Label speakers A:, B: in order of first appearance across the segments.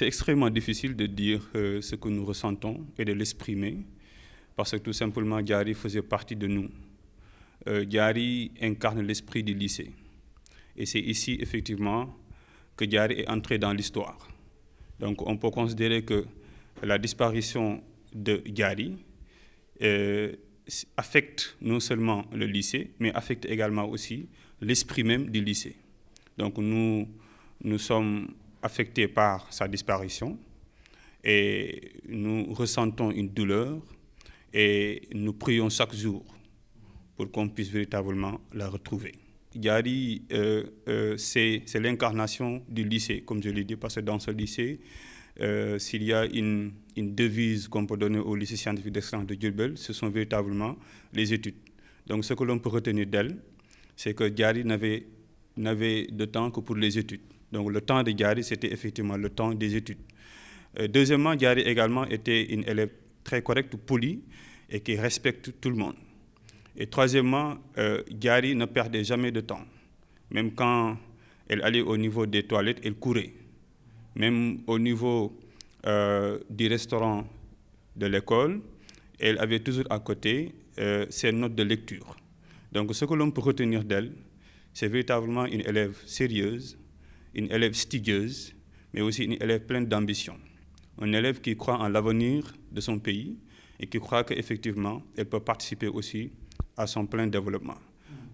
A: C'est extrêmement difficile de dire euh, ce que nous ressentons et de l'exprimer, parce que tout simplement, Gary faisait partie de nous. Euh, Gary incarne l'esprit du lycée. Et c'est ici, effectivement, que Gary est entré dans l'histoire. Donc, on peut considérer que la disparition de Gary euh, affecte non seulement le lycée, mais affecte également aussi l'esprit même du lycée. Donc, nous, nous sommes affectés par sa disparition et nous ressentons une douleur et nous prions chaque jour pour qu'on puisse véritablement la retrouver. Gary, euh, euh, c'est l'incarnation du lycée, comme je l'ai dit, parce que dans ce lycée, euh, s'il y a une, devise qu'on peut donner au lycée scientifique d'excellence de Djurbel, ce sont véritablement les études. Donc ce que l'on peut retenir d'elle, c'est que n'avait n'avait de temps que pour les études. Donc le temps de Gary, c'était effectivement le temps des études. Euh, deuxièmement, Gary également était une élève très correcte, polie et qui respecte tout le monde. Et troisièmement, euh, Gary ne perdait jamais de temps. Même quand elle allait au niveau des toilettes, elle courait. Même au niveau euh, du restaurant de l'école, elle avait toujours à côté ses notes de lecture. Donc ce que l'on peut retenir d'elle, c'est véritablement une élève sérieuse, une élève studieuse, mais aussi une élève pleine d'ambition. Un élève qui croit en l'avenir de son pays et qui croit qu'effectivement, elle peut participer aussi à son plein développement.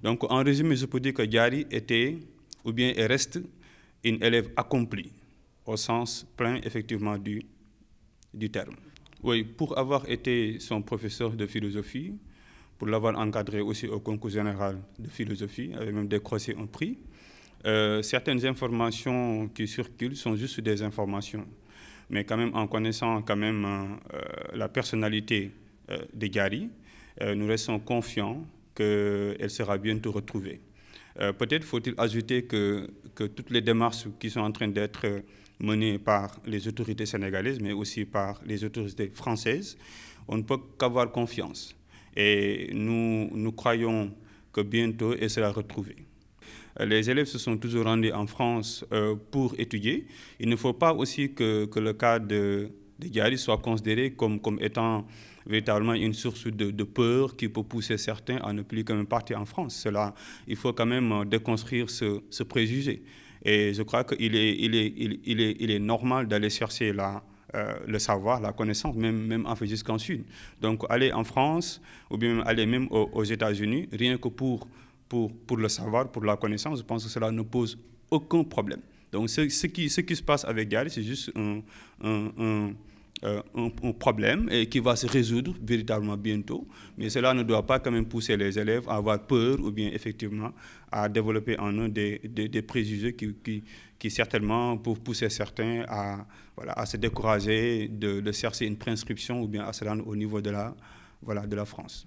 A: Donc, en résumé, je peux dire que Yari était, ou bien elle reste, une élève accomplie, au sens plein, effectivement, du, du terme. Oui, pour avoir été son professeur de philosophie, pour l'avoir encadré aussi au concours général de philosophie, avait même décroché un prix, euh, certaines informations qui circulent sont juste des informations. Mais quand même, en connaissant quand même euh, euh, la personnalité de Gary, nous restons confiants qu'elle sera bientôt retrouvée. Peut-être faut-il ajouter que, que, toutes les démarches qui sont en train d'être menées par les autorités sénégalaises, mais aussi par les autorités françaises, on ne peut qu'avoir confiance. Et nous, nous croyons que bientôt elle sera retrouvée les élèves se sont toujours rendus en France euh, pour étudier. Il ne faut pas aussi que, le cas de, de soit considéré comme, comme étant véritablement une source de, peur qui peut pousser certains à ne plus quand même partir en France. Cela, il faut quand même euh, déconstruire ce, préjugé. Et je crois qu'il est, il est, il, est, il est normal d'aller chercher euh, le savoir, la connaissance, même, même en fait jusqu'en Sud. Donc aller en France ou bien aller même aux États-Unis, rien que pour pour, pour le savoir, pour la connaissance, je pense que cela ne pose aucun problème. Donc ce, ce qui, ce qui se passe avec Gary, c'est juste un, euh, un, un problème et qui va se résoudre véritablement bientôt. Mais cela ne doit pas quand même pousser les élèves à avoir peur ou bien effectivement à développer en eux des, des, préjugés qui, qui, certainement peuvent pousser certains à, voilà, à se décourager de, de chercher une préinscription ou bien à se rendre au niveau de la, voilà, de la France.